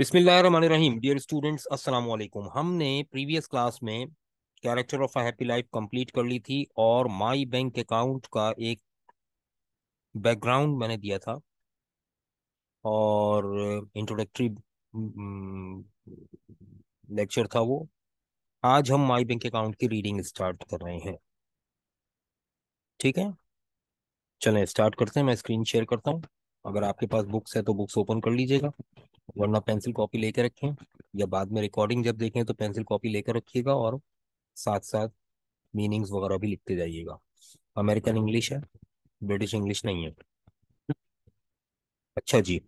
बिस्मिल्लाहिर्रहमानिर्रहीम dear students अस्सलाम वालेकुम हमने प्रीवियस क्लास में character of a happy life complete कर ली थी और माय बैंक अकाउंट का एक बैकग्राउंड मैंने दिया था और इंट्रोडक्टरी हम्म, लेक्चर था वो आज हम माय बैंक अकाउंट की रीडिंग स्टार्ट कर रहे हैं ठीक है चलें स्टार्ट करते हैं मैं स्क्रीन शेयर करता हूँ अगर आपके पास बुक्स है तो बुक्स ओपन कर लीजिएगा वरना पेंसिल कॉपी लेकर रखें या बाद में रिकॉर्डिंग जब देखें तो पेंसिल कॉपी लेकर रखिएगा और साथ साथ मीनिंग्स वगैरह भी लिखते जाइएगा अमेरिकन इंग्लिश है ब्रिटिश इंग्लिश नहीं है अच्छा जी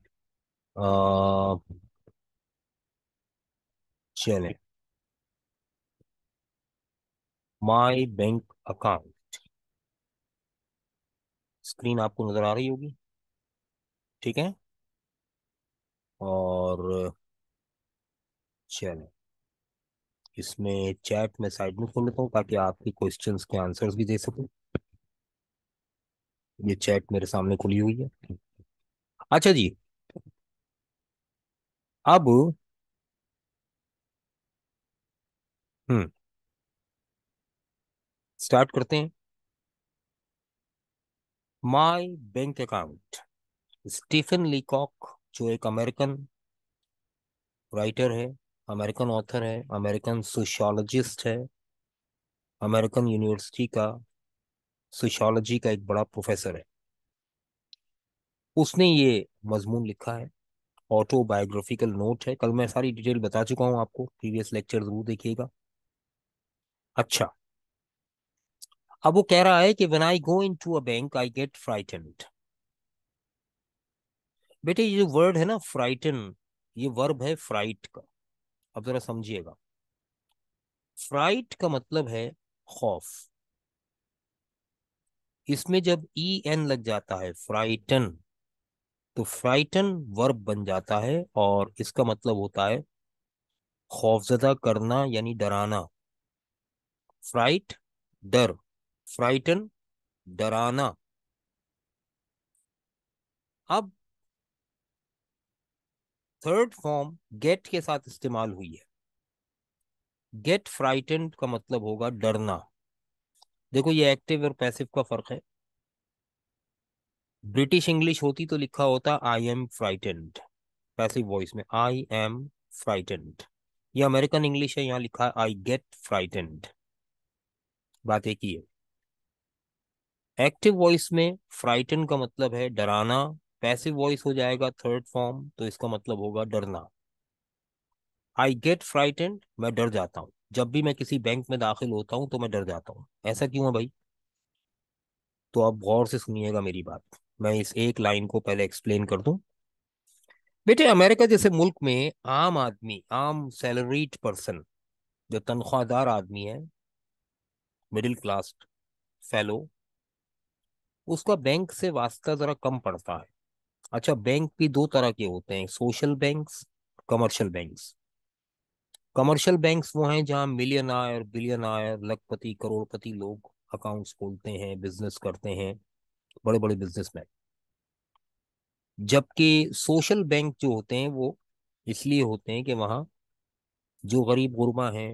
चले माई बैंक अकाउंट स्क्रीन आपको नजर आ रही होगी ठीक है और चलो इसमें चैट में साइड में खोल लेता हूँ ताकि आपके क्वेश्चंस के आंसर्स भी दे सकूँ ये चैट मेरे सामने खुली हुई है अच्छा जी अब हम्म स्टार्ट करते हैं my bank account Stephen Leacock जो एक अमेरिकन राइटर है अमेरिकन ऑथर है अमेरिकन सोशोलॉजिस्ट है अमेरिकन यूनिवर्सिटी का सोशोलॉजी का एक बड़ा प्रोफेसर है उसने ये मजमून लिखा है ऑटोबायोग्राफिकल नोट है कल मैं सारी डिटेल बता चुका हूँ आपको प्रीवियस लेक्चर जरूर देखिएगा अच्छा अब वो कह रहा है कि when I go in to a bank I get frightened बेटे ये जो वर्ड है ना फ्राइटन ये वर्ब है फ्राइट का अब जरा समझिएगा फ्राइट का मतलब है खौफ इसमें जब ई e एन लग जाता है फ्राइटन तो फ्राइटन वर्ब बन जाता है और इसका मतलब होता है खौफजदा करना यानी डराना फ्राइट डर फ्राइटन डराना अब थर्ड फॉर्म गेट के साथ इस्तेमाल हुई है गेट फ्राइटेंड का मतलब होगा डरना देखो ये एक्टिव और पैसिव का फर्क है ब्रिटिश इंग्लिश होती तो लिखा होता I am frightened passive voice में आई एम फ्राइटेंड ये अमेरिकन इंग्लिश है यहाँ लिखा है आई गेट फ्राइटेंड बात एक ही है एक्टिव वॉइस में फ्राइटन का मतलब है डराना पैसिव वॉइस हो जाएगा थर्ड फॉर्म तो इसका मतलब होगा डरना आई गेट फ्राइटेंड मैं डर जाता हूँ जब भी मैं किसी बैंक में दाखिल होता हूँ तो मैं डर जाता हूँ ऐसा क्यों है भाई तो आप गौर से सुनिएगा मेरी बात मैं इस एक लाइन को पहले एक्सप्लेन कर दूं बेटे अमेरिका जैसे मुल्क में आम आदमी आम सैलरीड पर्सन जो तनख्वाहदार आदमी है मिडिल क्लास फेलो उसका बैंक से वास्ता जरा कम पड़ता है अच्छा बैंक भी दो तरह के होते हैं social banks commercial banks commercial banks वो हैं जहां मिलियन आयर बिलियन आयर लखपति करोड़पति लोग अकाउंट्स खोलते हैं बिजनेस करते हैं बड़े बड़े बिजनेसमैन जबकि सोशल बैंक जो होते हैं वो इसलिए होते हैं कि वहाँ जो गरीब गुरबा हैं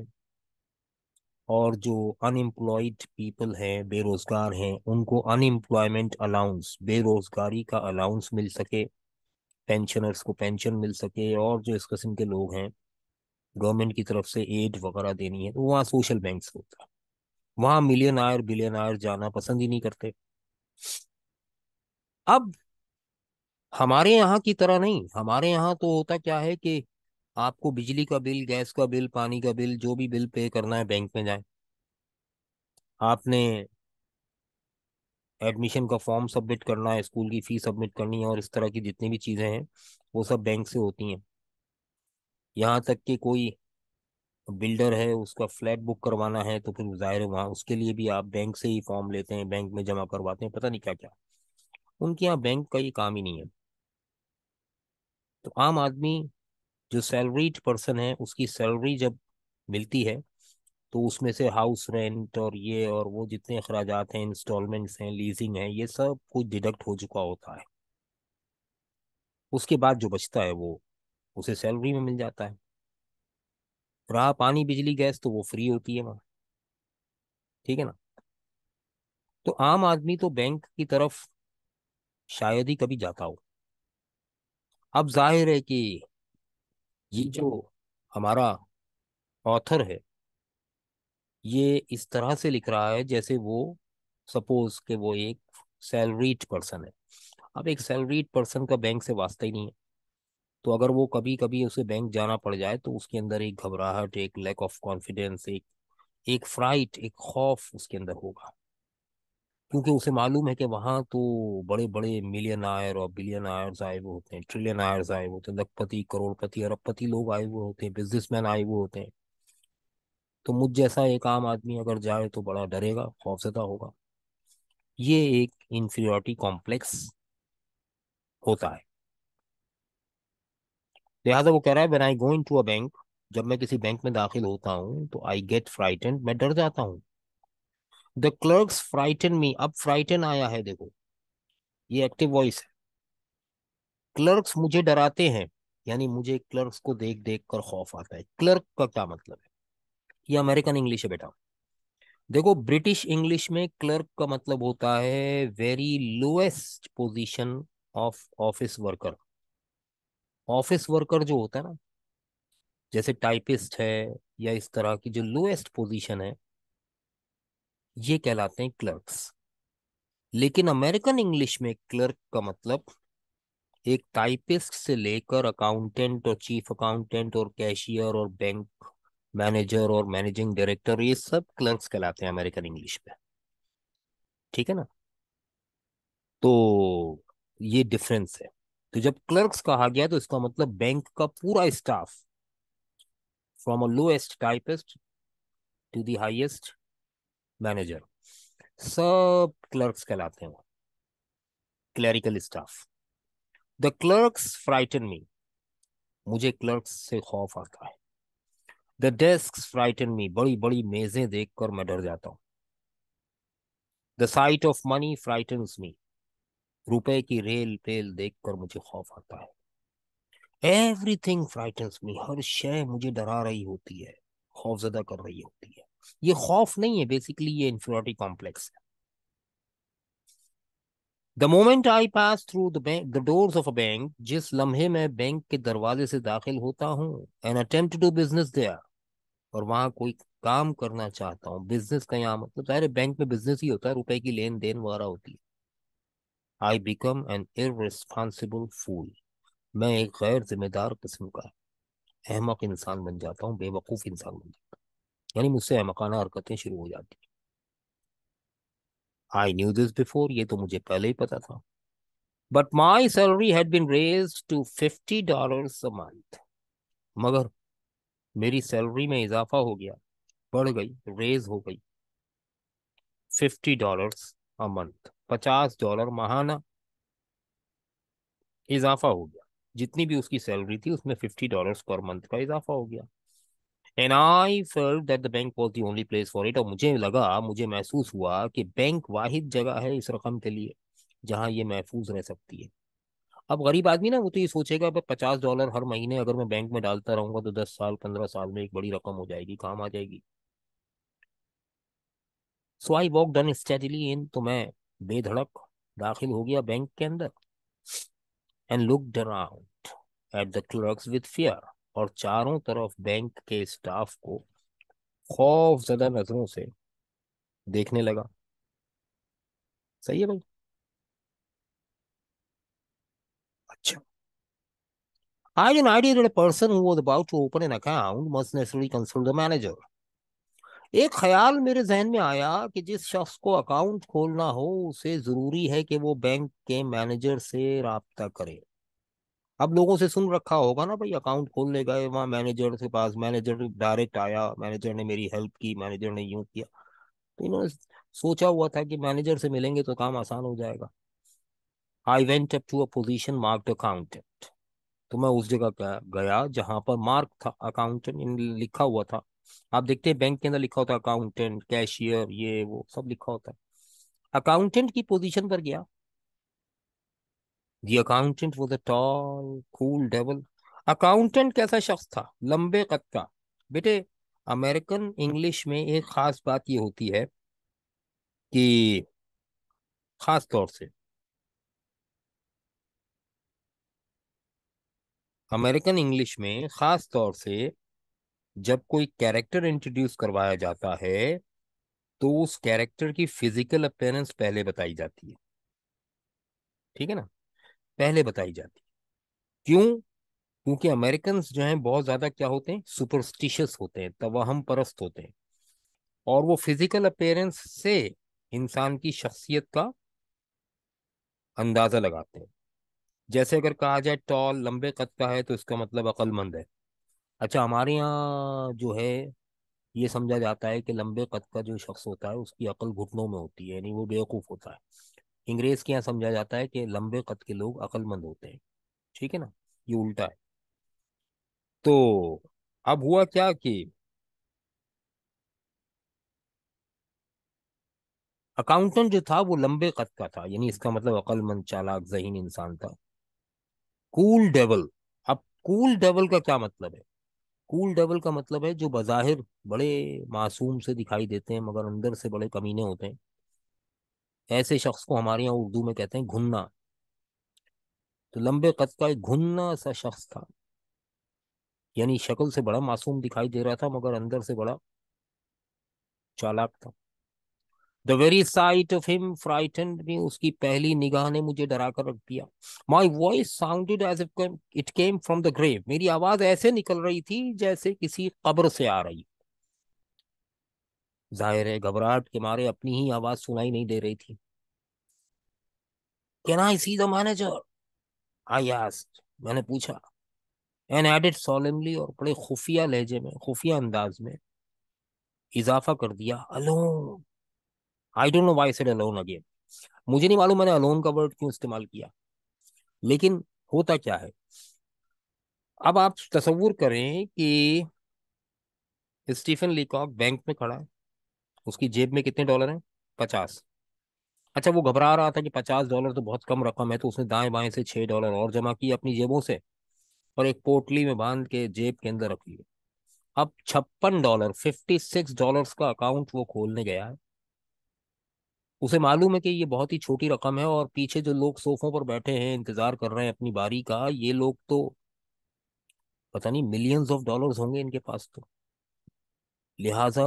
और जो अनएम्प्लॉयड पीपल हैं बेरोजगार हैं उनको अनएम्प्लॉयमेंट अलाउंस बेरोजगारी का अलाउंस मिल सके पेंशनर्स को पेंशन मिल सके और जो इस किस्म के लोग हैं गवर्नमेंट की तरफ से एड वगैरह देनी है तो वहाँ सोशल बैंक होता है वहाँ मिलियन आयर बिलियन आयर जाना पसंद ही नहीं करते अब हमारे यहाँ की तरह नहीं हमारे यहाँ तो होता क्या है कि आपको बिजली का बिल गैस का बिल पानी का बिल जो भी बिल पे करना है बैंक में जाए आपने एडमिशन का फॉर्म सबमिट करना है स्कूल की फीस सबमिट करनी है और इस तरह की जितनी भी चीज़ें हैं वो सब बैंक से होती हैं यहाँ तक कि कोई बिल्डर है उसका फ्लैट बुक करवाना है तो फिर ज़ाहिर है वहाँ उसके लिए भी आप बैंक से ही फॉर्म लेते हैं बैंक में जमा करवाते हैं पता नहीं क्या क्या उनके यहाँ बैंक का ये काम ही नहीं है तो आम आदमी जो सैलरीड पर्सन है उसकी सैलरी जब मिलती है तो उसमें से हाउस रेंट और ये और वो जितने अखराज हैं इंस्टॉलमेंट्स हैं लीजिंग है ये सब कुछ डिडक्ट हो चुका होता है उसके बाद जो बचता है वो उसे सैलरी में मिल जाता है रहा पानी बिजली गैस तो वो फ्री होती है वहाँ ठीक है ना तो आम आदमी तो बैंक की तरफ शायद ही कभी जाता हो अब जाहिर है कि ये जो हमारा ऑथर है ये इस तरह से लिख रहा है जैसे वो सपोज के वो एक सैलरीड पर्सन है अब एक सैलरीड पर्सन का बैंक से वास्ता ही नहीं है तो अगर वो कभी कभी उसे बैंक जाना पड़ जाए तो उसके अंदर एक घबराहट एक लैक ऑफ कॉन्फिडेंस एक एक फ्राइट एक खौफ उसके अंदर होगा क्योंकि उसे मालूम है कि वहाँ तो बड़े बड़े मिलियन आयर और बिलियन आयर्स आए हुए होते हैं ट्रिलियन आयर्स आए हुए होते हैं लखपति करोड़पति अरबपति लोग आए हुए होते हैं बिजनेसमैन आए हुए होते हैं तो मुझ जैसा एक आम आदमी अगर जाए तो बड़ा डरेगा खौफजदा होगा ये एक इंफीरियोरिटी कॉम्प्लेक्स होता है लिहाजा तो वो कह रहा है when I going to a bank जब मैं किसी बैंक में दाखिल होता हूँ तो आई गेट फ्राइटेंड मैं डर जाता हूँ द क्लर्क्स फ्राइटन मी अब फ्राइटन आया है देखो ये एक्टिव वॉइस है क्लर्क्स मुझे डराते हैं यानी मुझे क्लर्क्स को देख देख कर खौफ आता है क्लर्क का क्या मतलब है ये अमेरिकन इंग्लिश है बेटा देखो ब्रिटिश इंग्लिश में क्लर्क का मतलब होता है very lowest position of office worker office worker जो होता है ना जैसे टाइपिस्ट है या इस तरह की जो लोएस्ट पोजीशन है ये कहलाते हैं क्लर्क्स लेकिन अमेरिकन इंग्लिश में क्लर्क का मतलब एक टाइपिस्ट से लेकर अकाउंटेंट और चीफ अकाउंटेंट और कैशियर और बैंक मैनेजर और मैनेजिंग डायरेक्टर ये सब क्लर्क्स कहलाते हैं अमेरिकन इंग्लिश में ठीक है ना तो ये डिफरेंस है तो जब क्लर्क्स कहा गया तो इसका मतलब बैंक का पूरा staff from a lowest typist to the highest manager सब क्लर्क्स कहलाते हैं clerical staff the clerks frighten me मुझे क्लर्क्स से खौफ आता है द डेस्क फ्राइटन मी बड़ी बड़ी मेजें देखकर मैं डर जाता हूं the sight of money frighten me रुपए की रेल पेल देखकर मुझे खौफ आता है एवरीथिंग फ्राइटन मी हर शय मुझे डरा रही होती है खौफजदा कर रही होती है ये खौफ नहीं है बेसिकली ये इंफ्रोटी कॉम्प्लेक्स है the moment I pass through the bank doors of a bank जिस लम्हे में बैंक के दरवाजे से दाखिल होता हूँ an attempt to business there और वहां कोई काम करना चाहता हूँ बिजनेस का यहाँ मतलब सारे बैंक में बिजनेस ही होता है रुपए की लेन देन वगैरह होती है आई बिकम एन इिस्पॉन्सिबल फूल मैं एक गैर जिम्मेदार किस्म का अहमक इंसान बन जाता हूँ बेवकूफ़ इंसान बन जाता हूँ यानी मुझसे अहमकाना हरकतें शुरू हो जाती आई न्यू दिस बिफोर ये तो मुझे पहले ही पता था but my salary had been raise to fifty dollar a month मगर मेरी सैलरी में इजाफा हो गया बढ़ गई रेज हो गई फिफ्टी डॉलर अ मंथ पचास डॉलर महाना इजाफा हो गया जितनी भी उसकी सैलरी थी उसमें फिफ्टी डॉलर पर मंथ का इजाफा हो गया and I fell that the bank was the only place for it और मुझे लगा मुझे महसूस हुआ कि बैंक वाहिद जगह है इस रकम के लिए जहाँ ये महफूज रह सकती है अब गरीब आदमी ना वो तो ये सोचेगा भाई पचास डॉलर हर महीने अगर मैं बैंक में डालता रहूंगा तो दस साल पंद्रह साल में एक बड़ी रकम हो जाएगी काम आ जाएगी so I walk done steadily in तो मैं बेधड़क दाखिल हो गया बैंक के अंदर and look around at the clerk with fear और चारों तरफ बैंक के स्टाफ को खौफ खौफजदा नजरों से देखने लगा सही है भाई अच्छा आज an idea person a person who was about to open an account must necessarily consult एक ख्याल मेरे जहन में आया कि जिस शख्स को अकाउंट खोलना हो उसे जरूरी है कि वो बैंक के मैनेजर से रबता करे अब लोगों से सुन रखा होगा ना भाई अकाउंट खोलने गए वहाँ मैनेजर के पास मैनेजर डायरेक्ट आया मैनेजर ने मेरी हेल्प की मैनेजर ने यूं किया तो इन्होंने सोचा हुआ था कि मैनेजर से मिलेंगे तो काम आसान हो जाएगा I went up to a position marked accountant तो मैं उस जगह गया जहां पर मार्क था अकाउंटेंट लिखा हुआ था आप देखते हैं बैंक के अंदर लिखा होता है अकाउंटेंट कैशियर ये वो सब लिखा होता है अकाउंटेंट की पोजीशन पर गया दी अकाउंटेंट वो a tall cool devil accountant कैसा शख्स था लंबे कद का बेटे अमेरिकन इंग्लिश में एक ख़ास बात ये होती है कि ख़ास तौर से अमेरिकन इंग्लिश में ख़ास तौर से जब कोई कैरेक्टर इंट्रोड्यूस करवाया जाता है तो उस कैरेक्टर की फिजिकल अपेयरेंस पहले बताई जाती है ठीक है ना पहले बताई जाती क्यों क्योंकि अमेरिकन जो हैं बहुत ज़्यादा क्या होते हैं सुपरस्टिशियस होते हैं तवाहम परस्त होते हैं और वो फिजिकल अपेयरेंस से इंसान की शख्सियत का अंदाज़ा लगाते हैं जैसे अगर कहा जाए टॉल लंबे कद का है तो इसका मतलब अक्लमंद है अच्छा हमारे यहाँ जो है ये समझा जाता है कि लंबे कद का जो शख्स होता है उसकी अकल घुटनों में होती है यानी वो बेवकूफ़ होता है अंग्रेज के यहाँ समझा जाता है कि लंबे कद के लोग अक्लमंद होते हैं ठीक है ना ये उल्टा है तो अब हुआ क्या कि अकाउंटेंट जो था वो लंबे कद का था यानी इसका मतलब अकलमंद चालाक जहीन इंसान था कूल डेवल अब कूल डेवल का क्या मतलब है कूल डेवल का मतलब है जो बाहिर बड़े मासूम से दिखाई देते हैं मगर अंदर से बड़े कमीने होते हैं ऐसे शख्स को हमारे यहाँ उर्दू में कहते हैं घुन्ना तो लंबे कद का एक घुन्ना सा शख्स था यानी शक्ल से बड़ा मासूम दिखाई दे रहा था मगर अंदर से बड़ा चालाक था the very sight of him frightened भी उसकी पहली निगाह ने मुझे डरा कर रख दिया my voice sounded as it came from the grave मेरी आवाज ऐसे निकल रही थी जैसे किसी कब्र से आ रही जाहिर है घबराहट के मारे अपनी ही आवाज सुनाई नहीं दे रही थी can I see the manager I asked मैंने पूछा एन एडिट सॉलेमली और बड़े खुफिया लहजे में खुफिया अंदाज में इजाफा कर दिया alone I don't know why said alone again मुझे नहीं मालूम मैंने अलोन का वर्ड क्यों इस्तेमाल किया लेकिन होता क्या है अब आप तस्वूर करें कि स्टीफन लिकॉक बैंक में खड़ा है उसकी जेब में कितने डॉलर हैं पचास अच्छा वो घबरा रहा था कि पचास डॉलर तो बहुत कम रकम है तो उसने दाएं बाएं से छः डॉलर और जमा किए अपनी जेबों से और एक पोटली में बांध के जेब के अंदर रख लिए अब छप्पन डॉलर फिफ्टी सिक्स डॉलर का अकाउंट वो खोलने गया है उसे मालूम है कि ये बहुत ही छोटी रकम है और पीछे जो लोग सोफों पर बैठे हैं इंतजार कर रहे हैं अपनी बारी का ये लोग तो पता नहीं मिलियंस ऑफ डॉलर्स होंगे इनके पास तो लिहाजा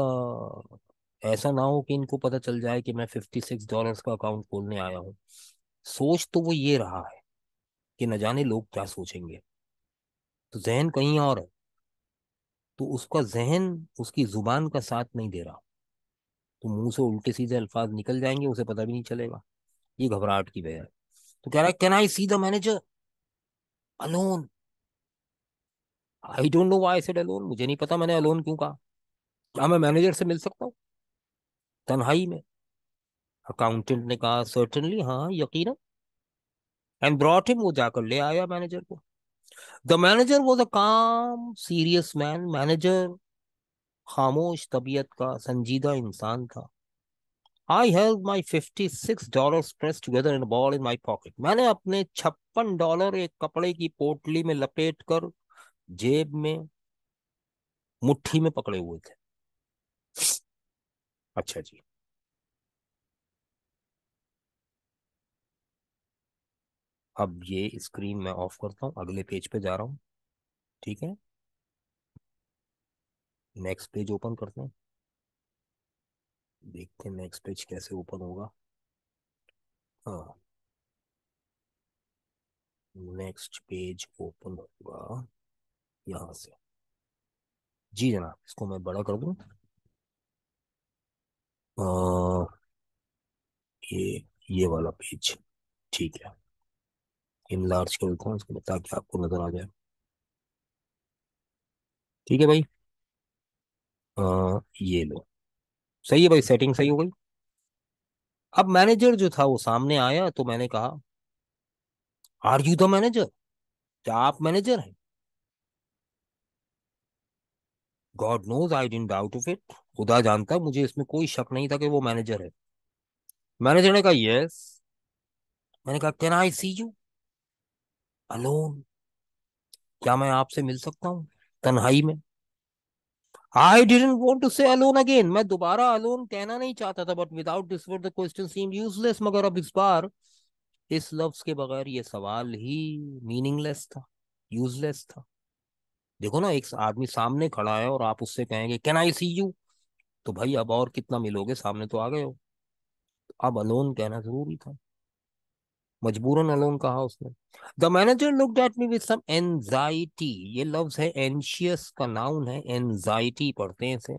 ऐसा ना हो कि इनको पता चल जाए कि मैं फिफ्टी सिक्स डॉलर का अकाउंट खोलने आया हूँ सोच तो वो ये रहा है कि न जाने लोग क्या सोचेंगे तो जहन कहीं और है तो उसका जहन उसकी जुबान का साथ नहीं दे रहा तो मुंह से उल्टे सीधे अल्फाज निकल जाएंगे उसे पता भी नहीं चलेगा ये घबराहट की वजह है तो कह रहा है can I see the manager alone I don't know why said alone मुझे नहीं पता मैंने अलोन क्यों कहा क्या मैं मैनेजर से मिल सकता हूँ तन्हाई में अकाउंटेंट ने कहा सर्टनली हाँ यकीन एंड ब्रॉट हिम वो जाकर ले आया मैनेजर को द मैनेजर वॉज अ काम सीरियस मैन मैनेजर खामोश तबीयत का संजीदा इंसान था I help my fifty six dollar press together in ball in my pocket मैंने अपने छप्पन डॉलर एक कपड़े की पोटली में लपेट कर जेब में मुट्ठी में पकड़े हुए थे अच्छा जी अब ये स्क्रीन मैं ऑफ करता हूँ अगले पेज पे जा रहा हूँ ठीक है नेक्स्ट पेज ओपन करते हैं देखते हैं नेक्स्ट पेज कैसे ओपन होगा हाँ नेक्स्ट पेज ओपन होगा यहाँ से जी जनाब इसको मैं बड़ा कर दूँ ये ये वाला पेज ठीक है इन लार्ज कर देता हूँ इसको ताकि आपको नजर आ जाए ठीक है भाई आ, ये लो सही है भाई सेटिंग सही हो गई अब मैनेजर जो था वो सामने आया तो मैंने कहा आर यू द मैनेजर क्या आप मैनेजर हैं गॉड नोज आई डिन डाउट ऑफ इट खुदा जानता मुझे इसमें कोई शक नहीं था कि वो मैनेजर है मैनेजर ने कहा यस yes. मैंने कहा can I see you alone क्या मैं आपसे मिल सकता हूँ तन्हाई में I didn't want to say alone again मैं दोबारा अलोन कहना नहीं चाहता था but without this word the question seem useless मगर अब इस बार इस लफ्ज के बगैर ये सवाल ही मीनिंगलेस था यूजलेस था देखो ना एक आदमी सामने खड़ा है और आप उससे कहेंगे कैन आई सी यू तो भाई अब और कितना मिलोगे सामने तो आ गए हो अब अलोन कहना जरूरी था मजबूरन अलोन कहा उसने the manager look at me with some anxiety ये लफ्ज है एनशियस का नाउन है एनजाइटी पढ़ते हैं इसे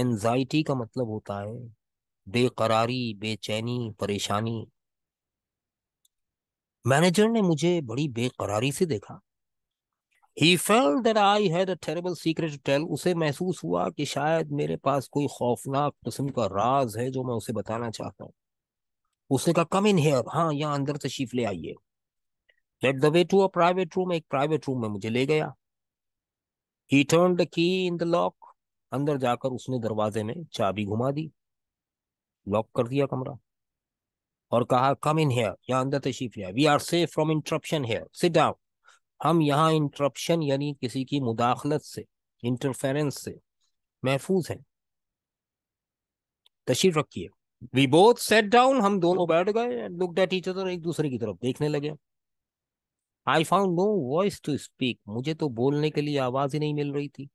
एनजाइटी का मतलब होता है बेकरारी बेचैनी परेशानी मैनेजर ने मुझे बड़ी बेकरारी से देखा he fell that I had a terrible secret to tell उसे महसूस हुआ कि शायद मेरे पास कोई खौफनाक किस्म का राज है जो मैं उसे बताना चाहता हूँ उसने कहा कम इन हेयर हाँ यहाँ अंदर तशीफ ले आइए led the way to a private room एक प्राइवेट रूम में मुझे ले गया ही turn the key in the lock अंदर जाकर उसने दरवाजे में चाबी घुमा दी लॉक कर दिया कमरा और कहा कम इन हेयर यहाँ अंदर तशीफ ले we are safe from interruption here sit down हम यहाँ इंटरप्शन यानी किसी की मुदाखलत से इंटरफेरेंस से महफूज हैं तशरीफ रखिए वी बोथ सेट डाउन हम दोनों बैठ गए लुक डेट ईच अदर एक दूसरे की तरफ देखने लगे I found no voice to speak मुझे तो बोलने के लिए आवाज ही नहीं मिल रही थी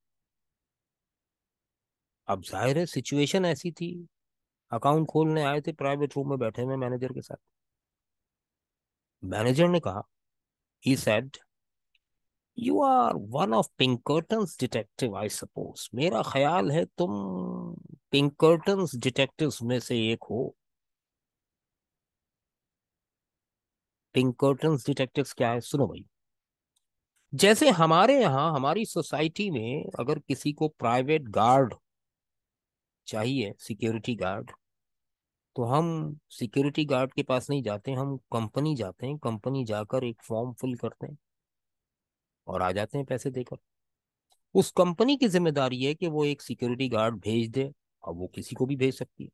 अब जाहिर है सिचुएशन ऐसी थी अकाउंट खोलने आए थे प्राइवेट रूम में बैठे हुए मैनेजर के साथ मैनेजर ने कहा he said you are one of Pinkerton detective I suppose मेरा ख्याल है तुम पिंकर्टन्स डिटेक्टिव में से एक हो पिंकर्टन डिटेक्टिव क्या है सुनो भाई जैसे हमारे यहाँ हमारी सोसाइटी में अगर किसी को प्राइवेट गार्ड चाहिए सिक्योरिटी गार्ड तो हम सिक्योरिटी गार्ड के पास नहीं जाते हम कंपनी जाते हैं कंपनी जाकर एक फॉर्म फिल करते हैं और आ जाते हैं पैसे देकर उस कंपनी की जिम्मेदारी है कि वो एक सिक्योरिटी गार्ड भेज दे और वो किसी को भी भेज सकती है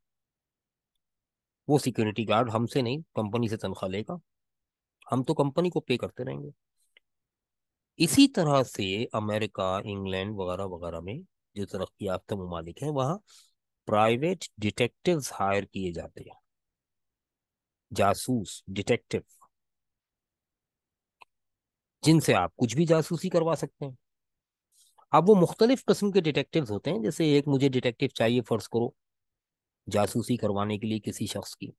वो सिक्योरिटी गार्ड हमसे नहीं कंपनी से तनख्वाह लेगा हम तो कंपनी को पे करते रहेंगे इसी तरह से अमेरिका इंग्लैंड वगैरह वगैरह में जो तरक्की याफ्ता ममालिक हैं वहाँ प्राइवेट डिटेक्टिव्स हायर किए जाते हैं जासूस डिटेक्टिव जिनसे अच्छा। आप कुछ भी जासूसी करवा सकते हैं अब वो मुख्तलिफ कस्म के डिटेक्टिव होते हैं जैसे एक मुझे डिटेक्टिव चाहिए फ़र्ज़ करो जासूसी करवाने के लिए किसी शख्स की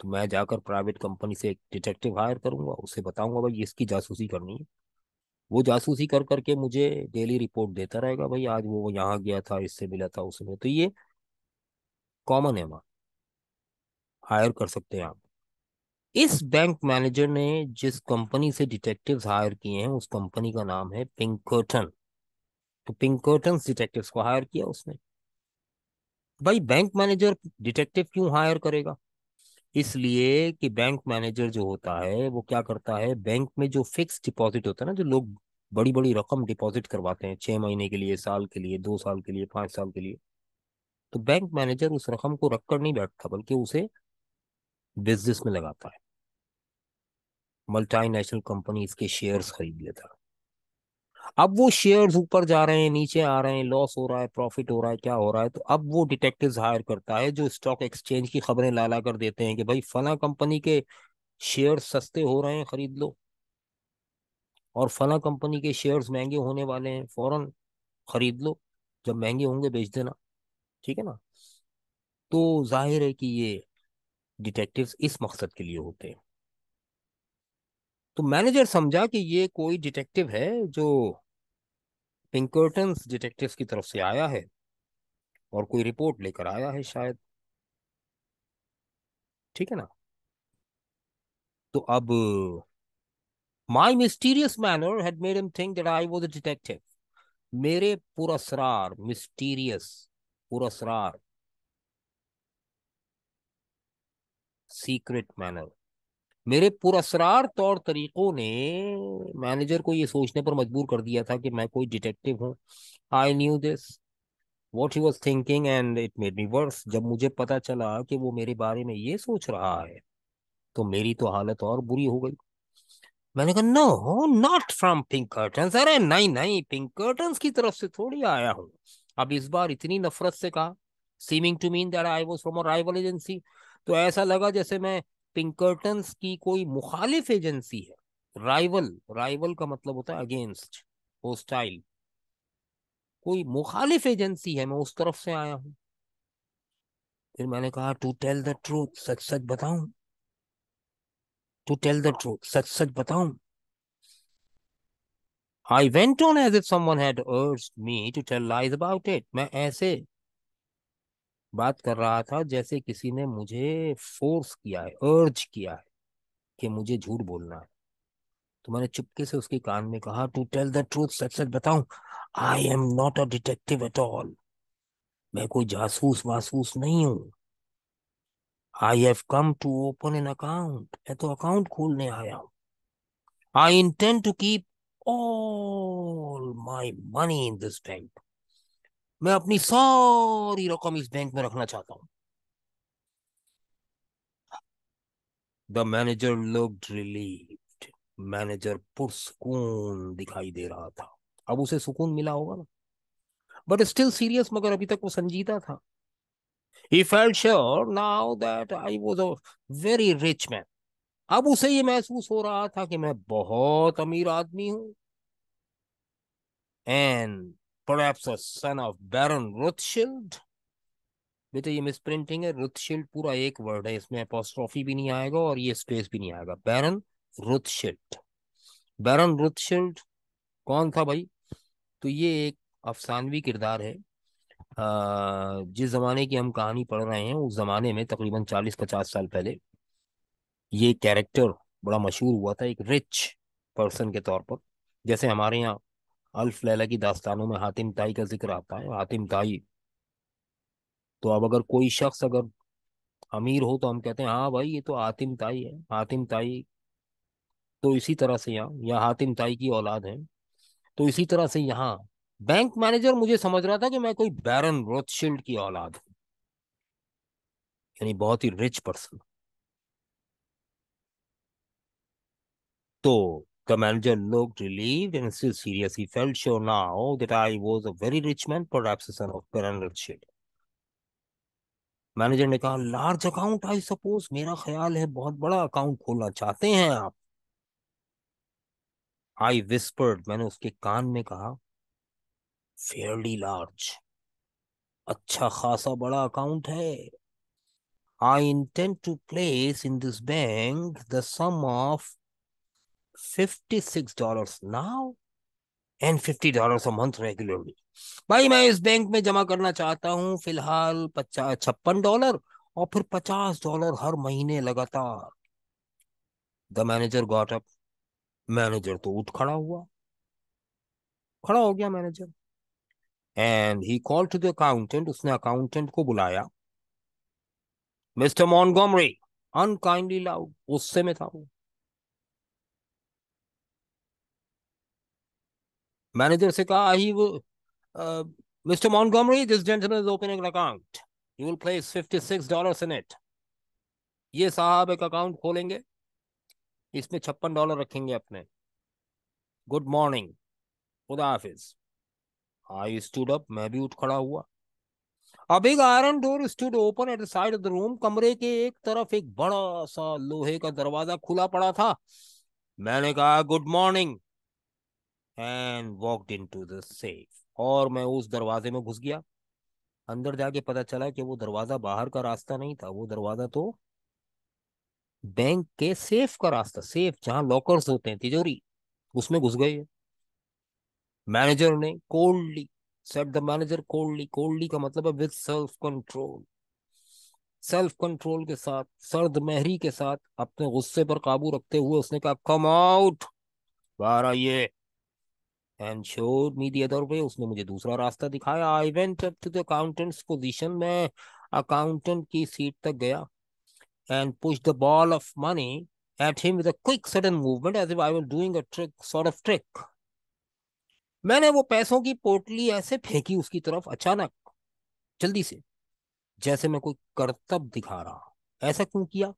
तो मैं जाकर प्राइवेट कंपनी से एक डिटेक्टिव हायर करूंगा उसे बताऊंगा भाई इसकी जासूसी करनी है वो जासूसी कर करके मुझे डेली रिपोर्ट देता रहेगा भाई आज वो यहाँ गया था इससे मिला था उसमें तो ये कॉमन है वहाँ हायर कर सकते हैं आप इस बैंक मैनेजर ने जिस कंपनी से डिटेक्टिव्स हायर किए हैं उस कंपनी का नाम है पिंकोटन तो पिंकोटन डिटेक्टिव्स को हायर किया उसने भाई बैंक मैनेजर डिटेक्टिव क्यों हायर करेगा इसलिए कि बैंक मैनेजर जो होता है वो क्या करता है बैंक में जो फिक्स डिपॉजिट होता है ना जो लोग बड़ी बड़ी रकम डिपॉजिट करवाते हैं छह महीने के लिए साल के लिए दो साल के लिए पांच साल के लिए तो बैंक मैनेजर उस रकम को रखकर नहीं बैठता बल्कि उसे बिजनेस में लगाता है मल्टीनेशनल कंपनी के शेयर्स खरीद लेता है अब वो शेयर्स ऊपर जा रहे हैं नीचे आ रहे हैं लॉस हो रहा है प्रॉफिट हो रहा है क्या हो रहा है तो अब वो डिटेक्टिव हायर करता है जो स्टॉक एक्सचेंज की खबरें ला ला कर देते हैं कि भाई फला कंपनी के शेयर सस्ते हो रहे हैं खरीद लो और फला कंपनी के शेयर्स महंगे होने वाले हैं फौरन खरीद लो जब महंगे होंगे बेच देना ठीक है ना तो जाहिर है कि ये डिटेक्टिव इस मकसद के लिए होते हैं तो मैनेजर समझा कि ये कोई डिटेक्टिव है जो पिंकर्टन डिटेक्टिव की तरफ से आया है और कोई रिपोर्ट लेकर आया है शायद ठीक है ना तो अब माई मिस्टीरियस मैनर है डिटेक्टिव मेरे पुरस्रार मिस्टीरियस पुरस्रार सीक्रेट मैनर मेरे पुरसरार तौर तरीकों ने मैनेजर को ये सोचने पर मजबूर कर दिया था कि मैं कोई डिटेक्टिव हूँ I knew this what he was thinking and it made me worse जब मुझे पता चला कि वो मेरे बारे में ये सोच रहा है तो मेरी तो हालत और बुरी हो गई मैंने कहा no not from Pinkerton's अरे नहीं नहीं पिंक कर्टन्स की तरफ से थोड़ी आया हूँ अब इस बार इतनी नफरत से कहा seeming to mean that I was from a rival agency तो ऐसा लगा जैसे मैं पिंकर्टन्स की कोई मुखालिफ एजेंसी है राइवल राइवल का मतलब होता है अगेंस्ट होस्टाइल कोई मुखालिफ एजेंसी है मैं उस तरफ से आया हूं फिर मैंने कहा टू टेल द ट्रूथ सच सच बताऊं टू टेल द ट्रूथ सच सच बताऊं I went on as if someone had urged me to tell lies about it मैं ऐसे बात कर रहा था जैसे किसी ने मुझे फोर्स किया है अर्ज किया है कि मुझे झूठ बोलना है तो मैंने चुपके से उसके कान में कहा टू टेल द ट्रूथ सच सच बताऊं I am not a detective at all मैं कोई जासूस वासूस नहीं हूं I have come to open an account मैं तो अकाउंट खोलने आया हूं I intend to keep all my money in this bank मैं अपनी सारी रकम इस बैंक में रखना चाहता हूं the manager look relieved manager पुरसकून दिखाई दे रहा था अब उसे सुकून मिला होगा ना बट स्टिल सीरियस मगर अभी तक वो संजीदा था he felt sure now that I was a very rich man अब उसे ये महसूस हो रहा था कि मैं बहुत अमीर आदमी हूं and perhaps a son of Baron Rothschild बेटा ये मिसप्रिंटिंग है रुथशिल्ड पूरा एक वर्ड है इसमें अपोस्ट्रॉफी भी नहीं आएगा और ये स्पेस भी नहीं आएगा बैरन रुथशिल्ड बैरन रुथशिल्ड कौन था भाई तो ये एक अफसानवी किरदार है जिस जमाने की हम कहानी पढ़ रहे हैं उस जमाने में तकरीबन चालीस पचास साल पहले ये कैरेक्टर बड़ा मशहूर हुआ था एक रिच पर्सन के तौर पर जैसे हमारे यहाँ अल्फ लैला की दास्तानों में हातिम ताई का जिक्र आता है हातिम ताई तो अब अगर कोई शख्स अगर अमीर हो तो हम कहते हैं हाँ भाई ये तो हातिम ताई है हातिम ताई तो इसी तरह से यहाँ या हातिम ताई की औलाद है तो इसी तरह से यहाँ बैंक मैनेजर मुझे समझ रहा था कि मैं कोई बैरन रोथशील्ड की औलाद हूँ यानी बहुत ही रिच पर्सन तो Commander looked relieved and still serious. He felt sure now that I was a very rich man, perhaps a son of piranha shit. Manager ने कहा लार्ज अकाउंट आई सपोज मेरा ख्याल है बहुत बड़ा अकाउंट खोलना चाहते हैं आप आई विस्पर्ड मैंने उसके कान में कहा फेयरली लार्ज अच्छा खासा बड़ा अकाउंट है I intend to place in this bank the sum of $56 now and $50 a month regularly. भाई मैं इस बैंक में जमा करना चाहता हूँ फिलहाल पचास छप्पन डॉलर और फिर पचास डॉलर हर महीने लगातार the manager got up manager तो उठ खड़ा हुआ खड़ा हो गया manager and he call to the accountant उसने अकाउंटेंट को बुलाया मिस्टर मॉन्गोमरी अनकाइंडली लाउड गुस्से में था वो मैनेजर से कहा ही वो mister Montgomery this gentleman is opening account you will place fifty six dollar in it ये साहब एक अकाउंट खोलेंगे इसमें छप्पन डॉलर रखेंगे अपने गुड मॉर्निंग खुदा हाफिज आई स्टूड अप मैं भी उठ खड़ा हुआ अब एक iron door stood open at the side of the room कमरे के एक तरफ एक बड़ा सा लोहे का दरवाजा खुला पड़ा था मैंने कहा good morning and walked into the safe और मैं उस दरवाजे में घुस गया अंदर जाके पता चला कि वो दरवाजा बाहर का रास्ता नहीं था वो दरवाजा तो बैंक के सेफ का रास्ता सेफ जहां लॉकर्स होते हैं तिजोरी उसमें घुस गए मैनेजर ने coldly said the manager coldly coldly का मतलब है with self control self control के साथ सर्द महरी के साथ अपने गुस्से पर काबू रखते हुए उसने कहा कम आउट बाहर आइए and showed me the other way उसने मुझे दूसरा रास्ता दिखाया I went up to the accountant's position मैं अकाउंटेंट की सीट तक गया and push the ball of money at him with a quick sudden movement as if I was doing a trick sort of trick मैंने वो पैसों की पोटली ऐसे फेंकी उसकी तरफ अचानक जल्दी से जैसे मैं कोई करतब दिखा रहा ऐसा क्यों किया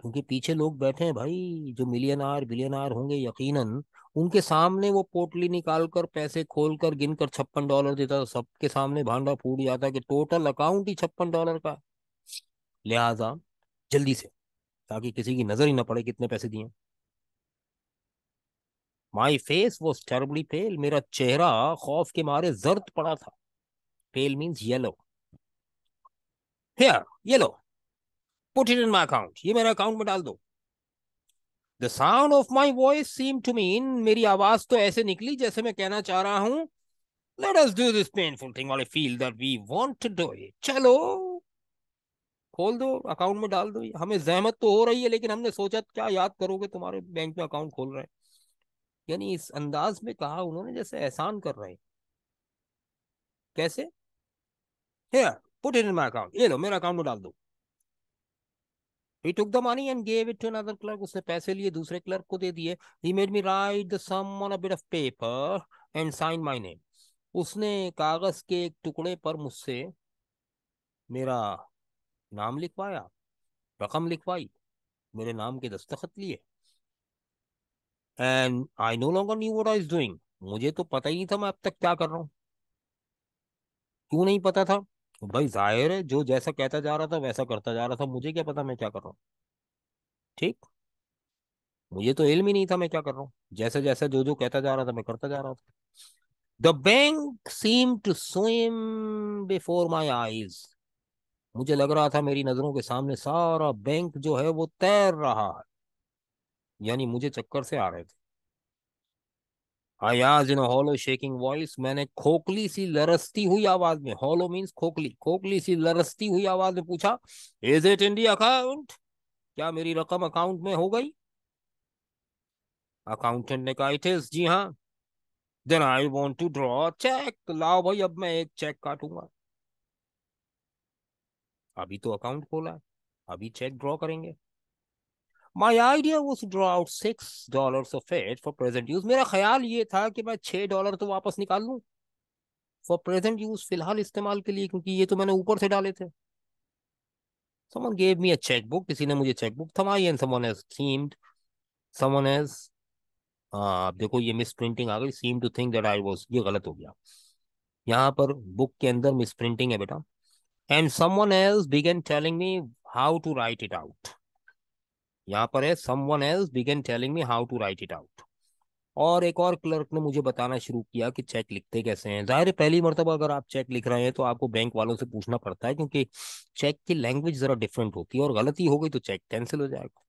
क्योंकि पीछे लोग बैठे हैं भाई जो मिलियनार बिलियनार होंगे यकीनन उनके सामने वो पोटली निकाल कर पैसे खोल कर गिन कर छप्पन डॉलर देता था सबके सामने भांडा फूट जाता कि टोटल अकाउंट ही छप्पन डॉलर का लिहाजा जल्दी से ताकि किसी की नजर ही ना पड़े कितने पैसे दिए माई फेस वो टेरबली पेल मेरा चेहरा खौफ के मारे जर्द पड़ा था pale means yellow here yellow put it in my account ये मेरा अकाउंट में डाल दो the sound of my voice seem to mean मेरी आवाज तो ऐसे निकली जैसे मैं कहना चाह रहा हूं let's do this painful thing I feel that we want to do it चलो खोल दो अकाउंट में डाल दो हमें जहमत तो हो रही है लेकिन हमने सोचा क्या याद करोगे तुम्हारे बैंक में अकाउंट खोल रहे हैं यानी इस अंदाज में कहा उन्होंने जैसे एहसान कर रहे हैं कैसे पुट इन माई अकाउंट ये लो मेरा अकाउंट में डाल दो He took the money and gave it to another clerk. उसने पैसे लिए दूसरे क्लर्क को दे दिए He made me write the sum on a bit of paper and sign my name. उसने कागज के एक टुकड़े पर मुझसे मेरा नाम लिखवाया रकम लिखवाई मेरे नाम के दस्तखत लिए and I no longer knew what I is doing मुझे तो पता ही नहीं था मैं अब तक क्या कर रहा हूँ क्यों नहीं पता था भाई जाहिर है जो जैसा कहता जा रहा था वैसा करता जा रहा था मुझे क्या पता मैं क्या कर रहा हूँ ठीक मुझे तो इल्म ही नहीं था मैं क्या कर रहा हूँ जैसा जैसा जो जो कहता जा रहा था मैं करता जा रहा था the bank seem to swim before my eyes मुझे लग रहा था मेरी नजरों के सामने सारा बैंक जो है वो तैर रहा है यानी मुझे चक्कर से आ रहे थे अयाज इन हॉलो शेकिंग वॉइस मैंने खोखली सी लरसती हुई आवाज में हॉलो मीन्स खोखली खोखली सी लरसती हुई आवाज में पूछा इज इट इंडिया अकाउंट क्या मेरी रकम अकाउंट में हो गई अकाउंटेंट ने कहा इट इज जी हाँ then I want to draw cheque लाओ भाई अब मैं एक चेक काटूंगा अभी तो अकाउंट खोला अभी चेक ड्रॉ करेंगे My idea was to draw out six dollars of it for present use. मेरा ख्याल ये था कि मैं छः डॉलर तो वापस निकाल लूँ फॉर प्रेजेंट यूज फिलहाल इस्तेमाल के लिए क्योंकि ये तो मैंने ऊपर से डाले थे Someone gave me a checkbook. किसी ने मुझे चेक थमाई and someone has seemed someone has आप देखो ये मिस प्रिंटिंग आ गई seem to think that I was ये गलत हो गया यहाँ पर बुक के अंदर मिस प्रिंटिंग है बेटा and someone has begun telling me how to write it out यहाँ पर है one else began telling me how to write it out और एक और क्लर्क ने मुझे बताना शुरू किया कि चेक लिखते कैसे हैं जाहिर है पहली मरतबा अगर आप चेक लिख रहे हैं तो आपको बैंक वालों से पूछना पड़ता है क्योंकि चेक की लैंग्वेज ज़रा डिफरेंट होती है और गलती हो गई तो चेक कैंसिल हो जाएगा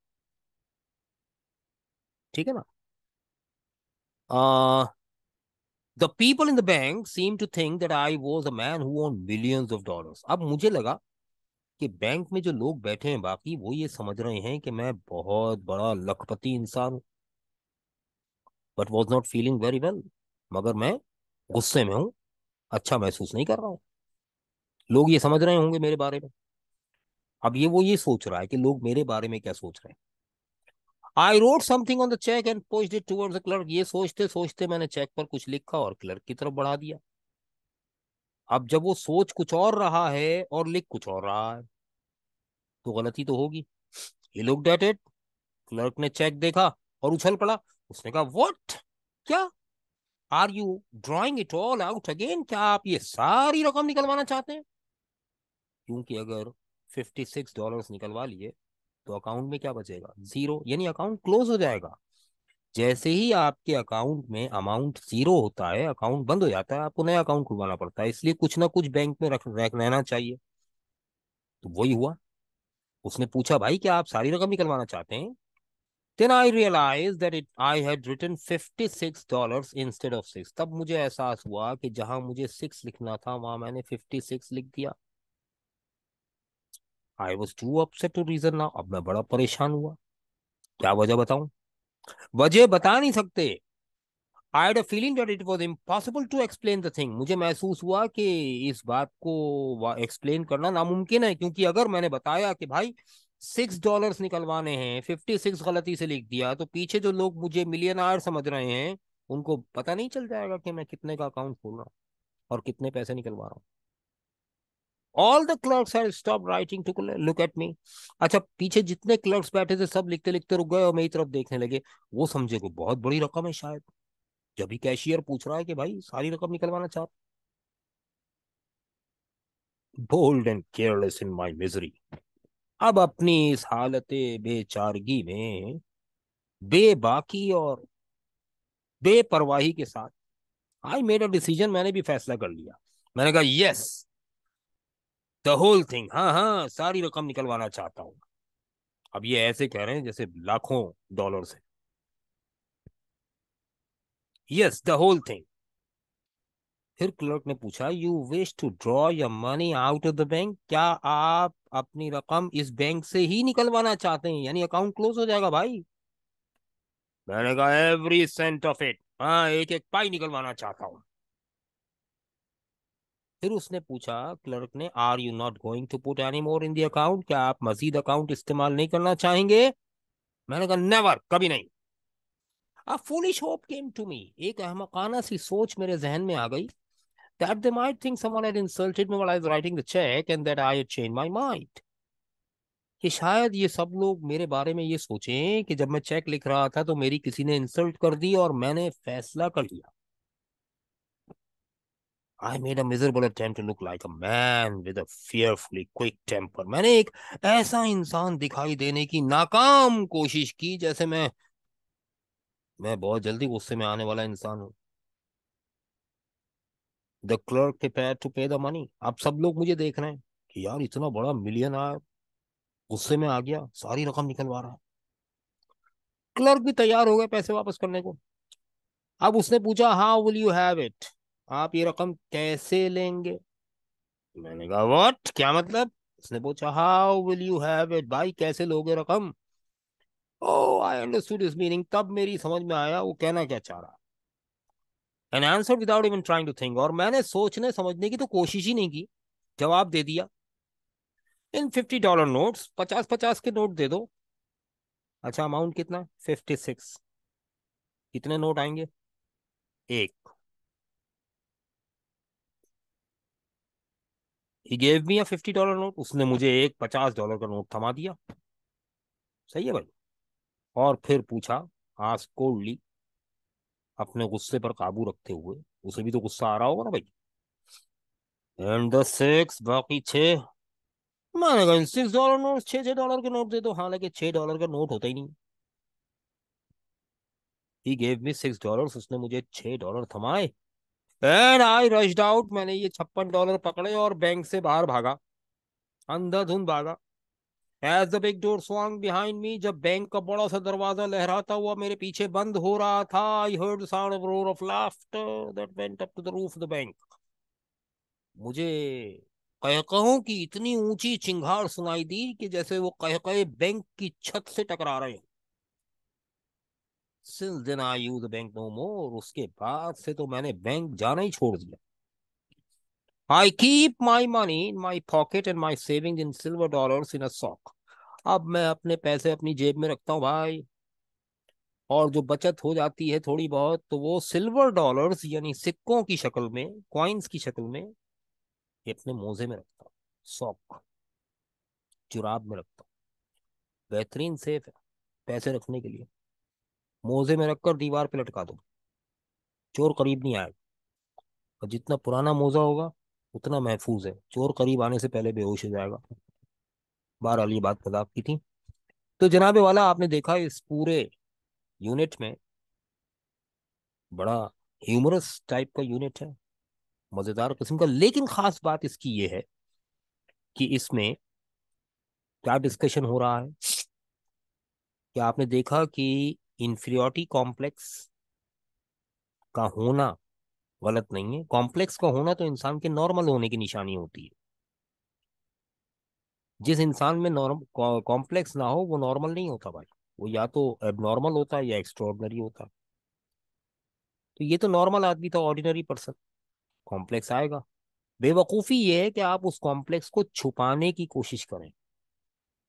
ठीक है ना the people in the bank seem to think that I was a man who own millions of dollar अब मुझे लगा कि बैंक में जो लोग बैठे हैं बाकी वो ये समझ रहे हैं कि मैं बहुत बड़ा लखपति इंसान हूं but was not feeling very well मगर मैं गुस्से में हूं अच्छा महसूस नहीं कर रहा हूं लोग ये समझ रहे होंगे मेरे बारे में अब ये वो ये सोच रहा है कि लोग मेरे बारे में क्या सोच रहे हैं I wrote something on the cheque and post it towards the clerk ये सोचते सोचते मैंने चेक पर कुछ लिखा और क्लर्क की तरफ बढ़ा दिया अब जब वो सोच कुछ और रहा है और लिख कुछ और रहा है तो गलती तो होगी ही लुक डेट इट क्लर्क ने चेक देखा और उछल पड़ा उसने कहा वॉट क्या are you drawing it all out again क्या आप ये सारी रकम निकलवाना चाहते हैं क्योंकि अगर फिफ्टी सिक्स डॉलर निकलवा लिए तो अकाउंट में क्या बचेगा जीरो यानी अकाउंट क्लोज हो जाएगा जैसे ही आपके अकाउंट में अमाउंट जीरो होता है अकाउंट बंद हो जाता है आपको नया अकाउंट खुलवाना पड़ता है इसलिए कुछ ना कुछ बैंक में रख रहना चाहिए तो वही हुआ उसने पूछा भाई क्या आप सारी रकम निकलवाना चाहते हैं then I realise that it I had written fifty six dollar instead of six तब मुझे एहसास हुआ कि जहां मुझे सिक्स लिखना था वहां मैंने फिफ्टी सिक्स लिख दिया I was too upset to reason now अब मैं बड़ा परेशान हुआ क्या वजह बताऊं वजह बता नहीं सकते I had a feeling that it was impossible to explain the thing मुझे महसूस हुआ कि इस बात को एक्सप्लेन करना नामुमकिन है क्योंकि अगर मैंने बताया कि भाई सिक्स डॉलर निकलवाने हैं फिफ्टी सिक्स गलती से लिख दिया तो पीछे जो लोग मुझे मिलियन आयर समझ रहे हैं उनको पता नहीं चल जाएगा कि मैं कितने का अकाउंट खोल रहा हूँ और कितने पैसे निकलवा रहा हूँ all the clerks are stop writing to look at me अच्छा पीछे जितने क्लर्क्स बैठे थे सब लिखते लिखते रुक गए और मेरी तरफ देखने लगे वो समझे को बहुत बड़ी रकम है शायद जब भी कैशियर पूछ रहा है कि भाई सारी रकम निकलवाना चाह bold and careless in my misery अब अपनी इस हालत बेचारगी में बेबाकी और बेपरवाही के साथ आई मेड अ डिसीजन मैंने भी फैसला कर लिया मैंने कहा yes yes, the whole thing हाँ हाँ सारी रकम निकलवाना चाहता हूँ अब ये ऐसे कह रहे हैं जैसे लाखों डॉलर से यस द होल थिंग फिर क्लर्क ने पूछा you wish to draw your money out of the bank क्या आप अपनी रकम इस बैंक से ही निकलवाना चाहते हैं यानी अकाउंट क्लोज हो जाएगा भाई मैंने कहा एवरी सेंट ऑफ इट हाँ एक एक पाई निकलवाना चाहता हूँ फिर उसने पूछा क्लर्क ने are you not going to put any more in the account क्या आप मजीद अकाउंट इस्तेमाल नहीं करना चाहेंगे मैंने कहा नेवर कभी नहीं a foolish hope came to me एक अहमकाना सी सोच मेरे जहन में आ गई that they might think someone had insulted me while I was writing the cheque and that I had changed my mind कि शायद ये सब लोग मेरे बारे में ये सोचें कि जब मैं चेक लिख रहा था तो मेरी किसी ने इंसल्ट कर दी और मैंने फैसला कर लिया I made a miserable attempt to look like a man with a fearfully quick temper मैंने एक ऐसा इंसान दिखाई देने की नाकाम कोशिश की जैसे मैं मैं बहुत जल्दी गुस्से में आने वाला इंसान हूं the clerk prepare to pay the money आप सब लोग मुझे देख रहे हैं कि यार इतना बड़ा मिलियन आया गुस्से में आ गया सारी रकम निकलवा रहा है क्लर्क भी तैयार हो गया पैसे वापस करने को अब उसने पूछा how will you have it आप ये रकम कैसे लेंगे मैंने कहा वॉट क्या मतलब उसने पूछा how will you have it भाई कैसे लोगे रकम oh I understood his meaning तब मेरी समझ में आया वो कहना क्या चाह रहा an answer without even trying to think और मैंने सोचने समझने की तो कोशिश ही नहीं की जवाब दे दिया इन फिफ्टी डॉलर नोट्स पचास पचास के नोट दे दो अच्छा अमाउंट कितना फिफ्टी सिक्स कितने नोट आएंगे एक ही gave me a fifty dollar note उसने मुझे एक पचास डॉलर का नोट थमा दिया सही है भाई और फिर पूछा आस कोल्डली अपने गुस्से पर काबू रखते हुए उसे भी तो गुस्सा आ रहा होगा ना भाई एंड द सिक्स बाकी छे मैंने कहा सिक्स डॉलर नोट छे छे डॉलर के नोट दे दो हालांकि छह डॉलर का नोट होता ही नहीं ही गेव मी सिक्स डॉलर उसने मुझे छह डॉलर थमाए एंड आई रश्ड आउट मैंने ये छप्पन डॉलर पकड़े और बैंक से बाहर भागा धुन भागा as the big door swung behind me जब बैंक का बड़ा सा दरवाजा लहराता हुआ मेरे पीछे बंद हो रहा था I heard sound of roar of laughter that went up to the roof the bank मुझे कहकहों की इतनी ऊंची चिंगार सुनाई दी कि जैसे वो कहकहे बैंक की छत से टकरा रहे हो since then I use bank no more उसके बाद से तो मैंने बैंक जाना ही छोड़ दिया I keep my money in my pocket and my saving in silver dollar in a sock अब मैं अपने पैसे अपनी जेब में रखता हूँ भाई और जो बचत हो जाती है थोड़ी बहुत तो वो सिल्वर डॉलर्स यानी सिक्कों की शक्ल में क्वाइंस की शक्ल में अपने मोजे में रखता हूँ सॉक चुराब में रखता हूँ बेहतरीन सेफ है पैसे रखने के लिए मोजे में रखकर दीवार पे लटका दो चोर करीब नहीं आएगा और जितना पुराना मोजा होगा उतना महफूज है चोर करीब आने से पहले बेहोश हो जाएगा बहरहाल ये बात मजाक की थी तो जनाब वाला आपने देखा इस पूरे यूनिट में बड़ा ह्यूमरस टाइप का यूनिट है मज़ेदार किस्म का लेकिन ख़ास बात इसकी ये है कि इसमें क्या डिस्कशन हो रहा है क्या आपने देखा कि इंफ्रियोरिटी कॉम्प्लेक्स का होना गलत नहीं है कॉम्प्लेक्स का होना तो इंसान के नॉर्मल होने की निशानी होती है जिस इंसान में नॉर्म कॉम्प्लेक्स ना हो वो नॉर्मल नहीं होता भाई वो या तो एबनॉर्मल होता है या एक्स्ट्रॉर्डनरी होता है तो ये तो नॉर्मल आदमी था ऑर्डिनरी पर्सन कॉम्प्लेक्स आएगा बेवकूफ़ी ये है कि आप उस कॉम्प्लेक्स को छुपाने की कोशिश करें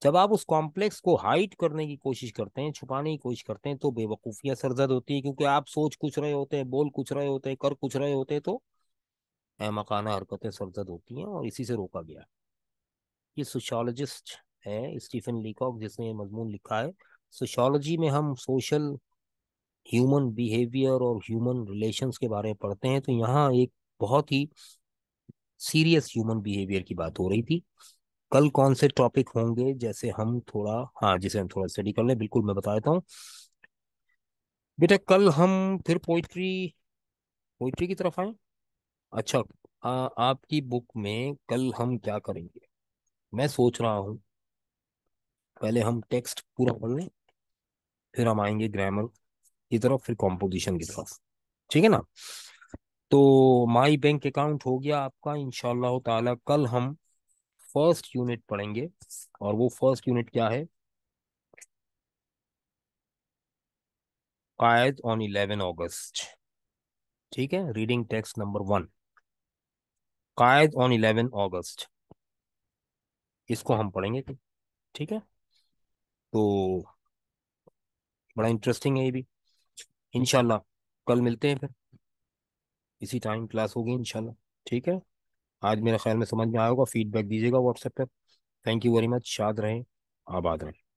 जब आप उस कॉम्प्लेक्स को हाइड करने की कोशिश करते हैं छुपाने की कोशिश करते हैं तो बेवकूफियां सरजद होती है क्योंकि आप सोच कुछ रहे होते हैं बोल कुछ रहे होते हैं कर कुछ रहे होते हैं तो अहमकाना हरकतें सरजद होती हैं और इसी से रोका गया ये सोशोलॉजिस्ट है स्टीफन लीकॉक जिसने ये मजमून लिखा है सोशोलॉजी में हम सोशल ह्यूमन बिहेवियर और ह्यूमन रिलेशंस के बारे में पढ़ते हैं तो यहाँ एक बहुत ही सीरियस ह्यूमन बिहेवियर की बात हो रही थी कल कौन से टॉपिक होंगे जैसे हम थोड़ा हाँ जैसे हम थोड़ा स्टडी कर लें बिल्कुल मैं बता देता हूँ बेटा कल हम फिर पोइट्री पोइट्री की तरफ आए अच्छा आ, आपकी बुक में कल हम क्या करेंगे मैं सोच रहा हूँ पहले हम टेक्स्ट पूरा पढ़ लें फिर हम आएंगे ग्रामर की तरफ फिर कॉम्पोजिशन की तरफ ठीक है ना तो माई बैंक अकाउंट हो गया आपका इनशाला कल हम फर्स्ट यूनिट पढ़ेंगे और वो फर्स्ट यूनिट क्या है कायद ऑन इलेवन अगस्त ठीक है reading text number one Quaid on eleven August इसको हम पढ़ेंगे ठीक है तो बड़ा इंटरेस्टिंग है ये भी इनशाला कल मिलते हैं फिर इसी टाइम क्लास होगी इनशाला ठीक है आज मेरे ख्याल में समझ में आएगा फीडबैक दीजिएगा व्हाट्सएप पर थैंक यू वेरी मच शाद रहें आबाद रहें